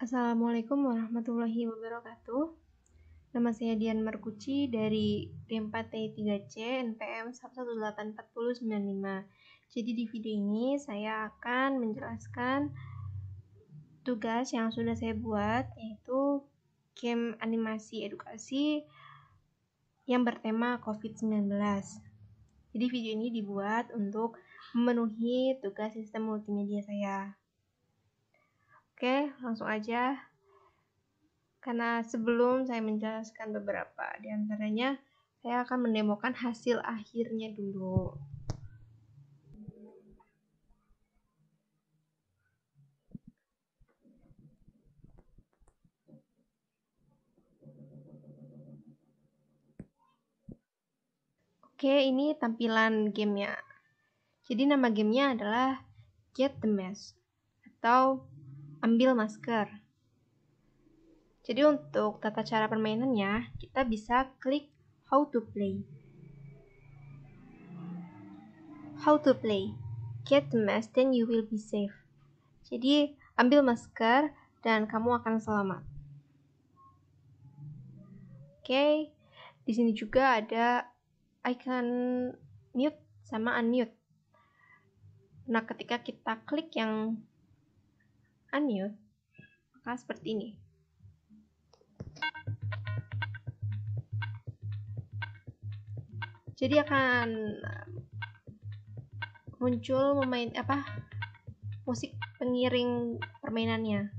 Assalamualaikum warahmatullahi wabarakatuh. Nama saya Dian Markuci dari D4T3C NPM 1184095. Jadi di video ini saya akan menjelaskan tugas yang sudah saya buat yaitu game animasi edukasi yang bertema COVID-19. Jadi video ini dibuat untuk memenuhi tugas sistem multimedia saya. Oke, langsung aja. Karena sebelum saya menjelaskan beberapa di antaranya, saya akan mendemokan hasil akhirnya dulu. Oke, ini tampilan gamenya. Jadi nama gamenya adalah Get the Mask atau Ambil Masker. Jadi untuk tata cara permainannya, kita bisa klik How to Play. How to Play. Get the mask then you will be safe. Jadi, ambil masker dan kamu akan selamat. Oke, okay. di sini juga ada icon mute sama unmute. Nah, ketika kita klik yang unmute, maka seperti ini. Jadi akan muncul memain apa musik pengiring permainannya.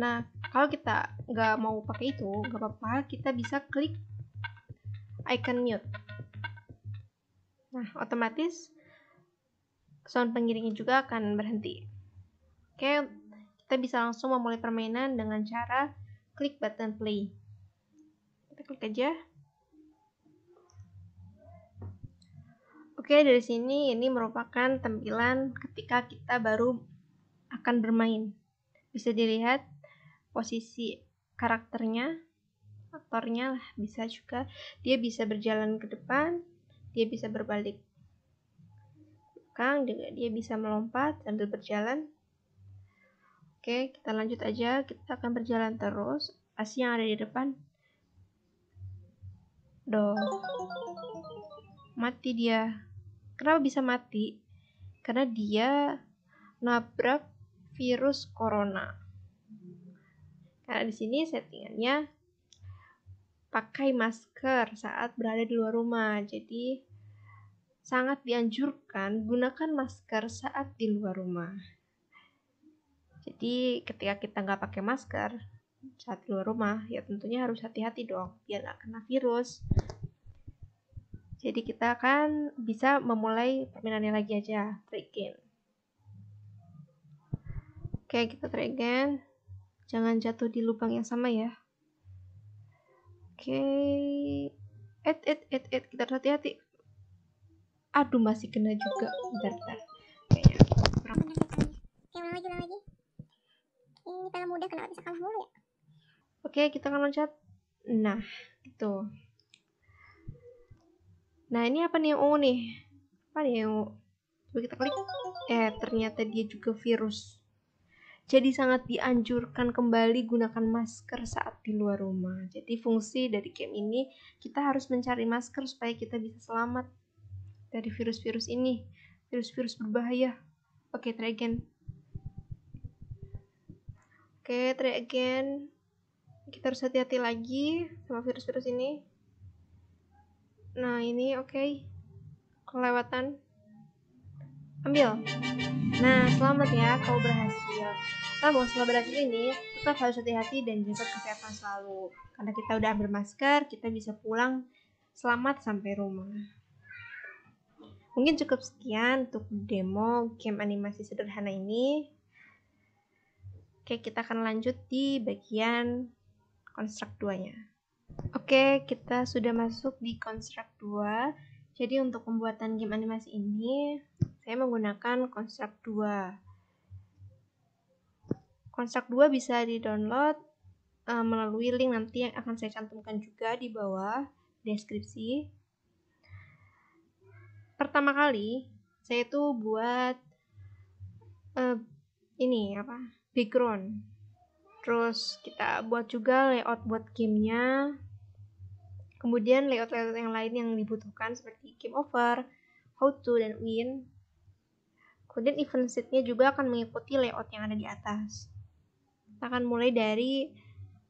Nah, kalau kita nggak mau pakai itu, nggak apa-apa, kita bisa klik icon mute. Nah, otomatis sound pengiringnya juga akan berhenti. Oke, kita bisa langsung memulai permainan dengan cara klik button play. Kita klik aja. Oke, dari sini ini merupakan tampilan ketika kita baru akan bermain. Bisa dilihat posisi karakternya aktornya lah bisa juga dia bisa berjalan ke depan dia bisa berbalik belakang dia bisa melompat sambil berjalan oke kita lanjut aja kita akan berjalan terus asi yang ada di depan do mati dia kenapa bisa mati karena dia nabrak virus corona karena di sini settingannya pakai masker saat berada di luar rumah. Jadi sangat dianjurkan gunakan masker saat di luar rumah. Jadi ketika kita nggak pakai masker saat di luar rumah, ya tentunya harus hati-hati dong biar nggak kena virus. Jadi kita akan bisa memulai permainannya lagi aja, try again. Oke, kita try again. Jangan jatuh di lubang yang sama ya okay. et et et et kita hati-hati aduh masih kena juga bentar bentar kayaknya kurang kayak lagi lagi ini kalau mudah kenapa bisa kalah mulu ya oke okay, kita akan loncat nah itu. nah ini apa nih ungu nih apa nih ungu coba kita klik eh ternyata dia juga virus jadi sangat dianjurkan kembali gunakan masker saat di luar rumah. Jadi fungsi dari game ini kita harus mencari masker supaya kita bisa selamat dari virus-virus ini, virus-virus berbahaya. Oke, okay, try again. Oke, okay, try again. Kita harus hati-hati lagi sama virus-virus ini. Nah, ini oke. Okay. Kelewatan ambil nah selamat ya kau berhasil namun setelah berhasil ini tetap harus hati-hati dan jaga kesehatan selalu karena kita udah ambil masker kita bisa pulang selamat sampai rumah mungkin cukup sekian untuk demo game animasi sederhana ini Oke, kita akan lanjut di bagian construct 2-nya. Oke, kita sudah masuk di construct 2. Jadi untuk pembuatan game animasi ini, saya menggunakan Construct 2. Construct 2 bisa di-download uh, melalui link nanti yang akan saya cantumkan juga di bawah deskripsi. Pertama kali, saya itu buat uh, ini apa? background. Terus kita buat juga layout buat gamenya, kemudian layout-layout yang lain yang dibutuhkan seperti game over, how to, dan win. Kemudian event seatnya juga akan mengikuti layout yang ada di atas. Kita akan mulai dari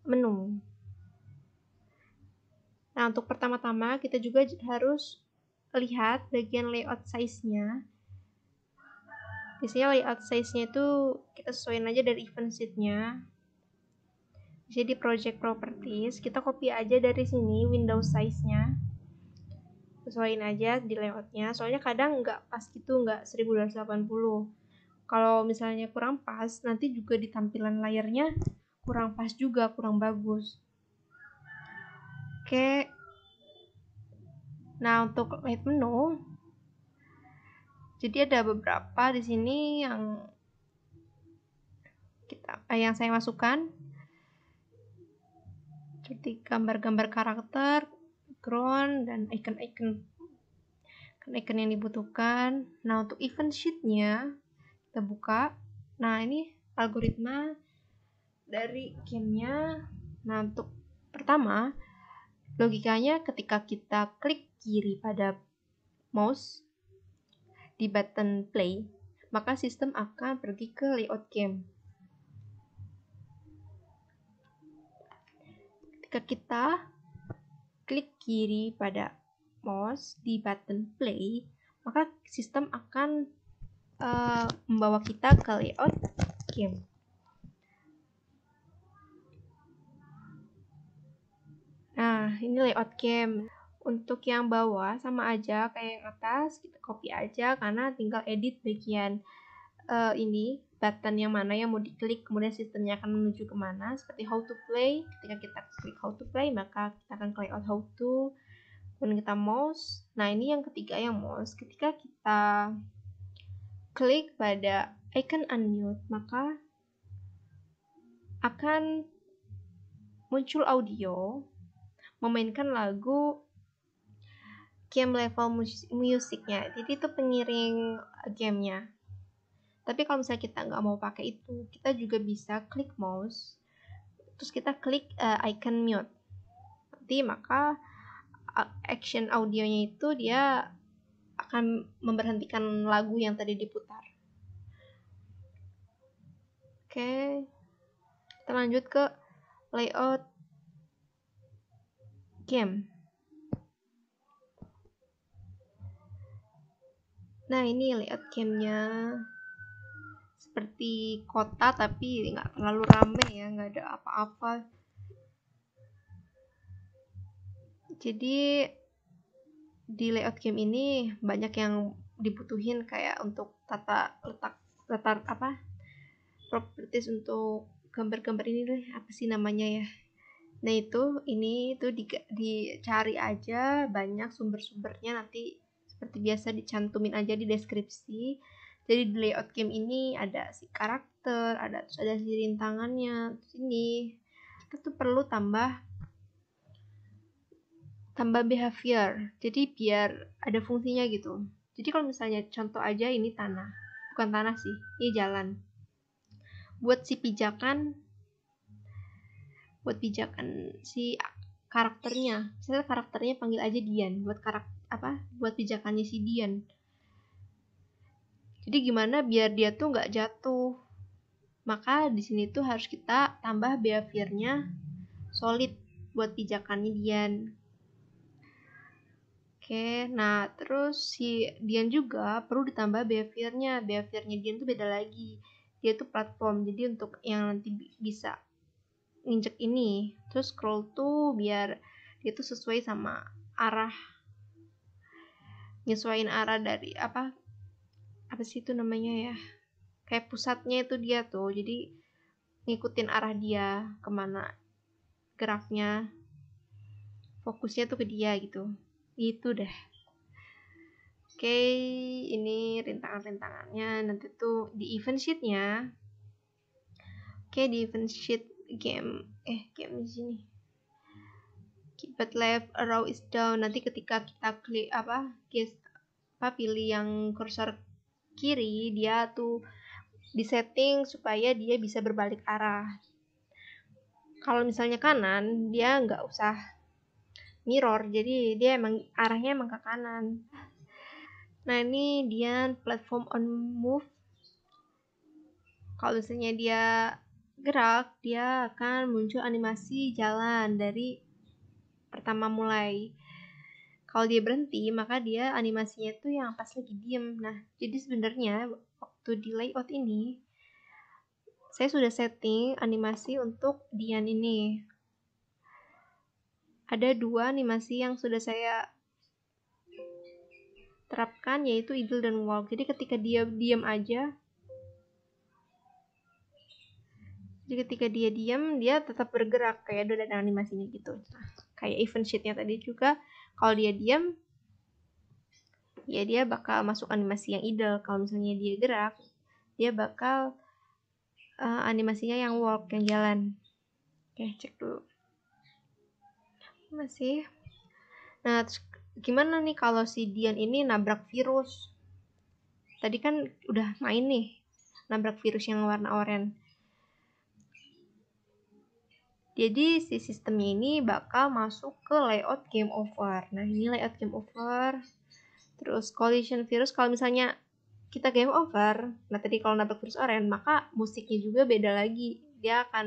menu. Nah, untuk pertama-tama kita juga harus lihat bagian layout size-nya. Biasanya layout size-nya itu kita sesuaikan aja dari event seat nya Jadi project properties, kita copy aja dari sini window size-nya sesuaiin aja di layoutnya soalnya kadang nggak pas gitu nggak 1280 kalau misalnya kurang pas nanti juga di tampilan layarnya kurang pas juga kurang bagus oke nah untuk light menu jadi ada beberapa di sini yang kita eh, yang saya masukkan seperti gambar-gambar karakter background dan icon-icon icon yang dibutuhkan. Nah, untuk event sheetnya, kita buka. Nah, ini algoritma dari gamenya. Nah, untuk pertama, logikanya ketika kita klik kiri pada mouse di button play, maka sistem akan pergi ke layout game. Ketika kita klik kiri pada mouse di button play, maka sistem akan uh, membawa kita ke layout game. Nah, ini layout game. Untuk yang bawah sama aja kayak yang atas, kita copy aja karena tinggal edit bagian uh, ini button yang mana yang mau diklik, kemudian sistemnya akan menuju kemana, seperti how to play, ketika kita klik how to play, maka kita akan klik out how to, dan kita mouse, nah ini yang ketiga yang mouse, ketika kita klik pada icon unmute, maka akan muncul audio memainkan lagu game level musiknya. Jadi itu pengiring gamenya. Tapi kalau misalnya kita nggak mau pakai itu, kita juga bisa klik mouse, terus kita klik uh, icon mute. Nanti maka action audionya itu dia akan memberhentikan lagu yang tadi diputar. Oke, okay. kita lanjut ke layout game. Nah, ini layout gamenya. nya seperti kota tapi nggak terlalu rame ya nggak ada apa-apa jadi di layout game ini banyak yang dibutuhin kayak untuk tata letak letak apa properties untuk gambar-gambar ini deh apa sih namanya ya nah itu ini itu di, dicari aja banyak sumber-sumbernya nanti seperti biasa dicantumin aja di deskripsi jadi di layout game ini ada si karakter ada terus ada si rintangannya terus ini kita tuh perlu tambah tambah behavior jadi biar ada fungsinya gitu jadi kalau misalnya contoh aja ini tanah bukan tanah sih ini jalan buat si pijakan buat pijakan si karakternya misalnya karakternya panggil aja Dian buat karak apa buat pijakannya si Dian jadi gimana biar dia tuh nggak jatuh? Maka di sini tuh harus kita tambah behaviornya solid buat pijakannya Dian. Oke, nah terus si Dian juga perlu ditambah behaviornya. Behaviornya Dian tuh beda lagi. Dia tuh platform, jadi untuk yang nanti bisa nginjek ini. Terus scroll tuh biar dia tuh sesuai sama arah nyesuaiin arah dari apa apa sih itu namanya ya kayak pusatnya itu dia tuh jadi ngikutin arah dia kemana geraknya fokusnya tuh ke dia gitu itu deh oke ini rintangan-rintangannya nanti tuh di event sheetnya oke di event sheet game eh game di sini keyboard left arrow is down nanti ketika kita klik apa guys apa pilih yang cursor kiri dia tuh disetting supaya dia bisa berbalik arah kalau misalnya kanan dia nggak usah mirror jadi dia emang arahnya emang ke kanan nah ini dia platform on move kalau misalnya dia gerak dia akan muncul animasi jalan dari pertama mulai kalau dia berhenti maka dia animasinya tuh yang pas lagi diem nah jadi sebenarnya waktu di layout ini saya sudah setting animasi untuk Dian ini ada dua animasi yang sudah saya terapkan yaitu idle dan walk jadi ketika dia diem aja jadi ketika dia diem, dia tetap bergerak kayak ada animasinya gitu nah, kayak event sheetnya tadi juga kalau dia diam ya dia bakal masuk animasi yang idle kalau misalnya dia gerak dia bakal uh, animasinya yang walk yang jalan oke cek dulu masih nah terus gimana nih kalau si Dian ini nabrak virus tadi kan udah main nih nabrak virus yang warna oranye jadi si sistemnya ini bakal masuk ke layout game over. Nah ini layout game over. Terus collision virus kalau misalnya kita game over, nah tadi kalau nabrak virus orange maka musiknya juga beda lagi. Dia akan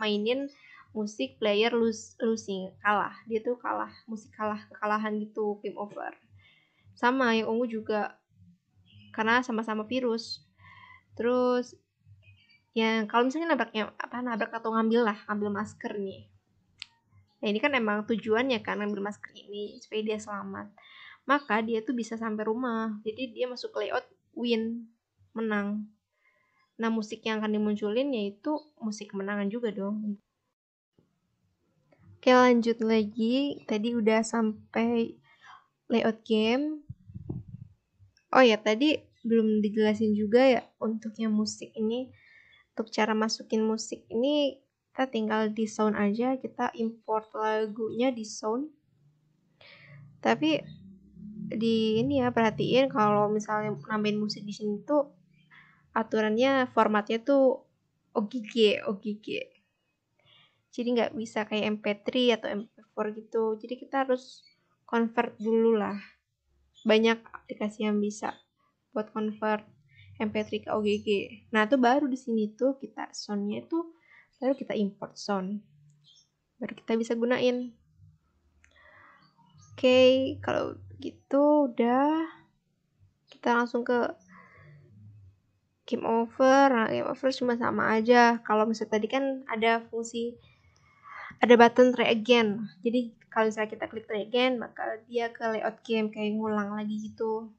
mainin musik player lose, losing kalah dia tuh kalah musik kalah kekalahan gitu game over sama yang ungu juga karena sama-sama virus terus yang kalau misalnya nabraknya apa nabrak atau ngambil lah ambil masker nih nah ini kan emang tujuannya kan ambil masker ini supaya dia selamat maka dia tuh bisa sampai rumah jadi dia masuk layout win menang nah musik yang akan dimunculin yaitu musik kemenangan juga dong oke lanjut lagi tadi udah sampai layout game oh ya tadi belum dijelasin juga ya untuk yang musik ini untuk cara masukin musik ini kita tinggal di sound aja kita import lagunya di sound tapi di ini ya perhatiin kalau misalnya nambahin musik di sini tuh aturannya formatnya tuh OGG OGG jadi nggak bisa kayak MP3 atau MP4 gitu jadi kita harus convert dulu lah banyak aplikasi yang bisa buat convert MP3 ke OGG. Nah, itu baru di sini tuh kita soundnya itu baru kita import sound. Baru kita bisa gunain. Oke, okay, kalau gitu udah kita langsung ke game over. Nah, game over cuma sama aja. Kalau misalnya tadi kan ada fungsi ada button try again. Jadi kalau misalnya kita klik try again, maka dia ke layout game kayak ngulang lagi gitu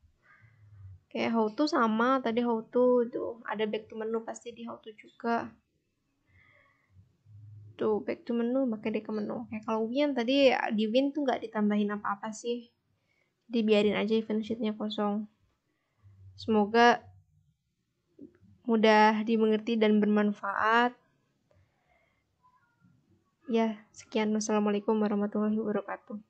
kayak how to sama tadi how to itu ada back to menu pasti di how to juga tuh back to menu pakai dia ke menu kayak kalau win tadi di win tuh nggak ditambahin apa-apa sih dibiarin aja event sheetnya kosong semoga mudah dimengerti dan bermanfaat ya sekian wassalamualaikum warahmatullahi wabarakatuh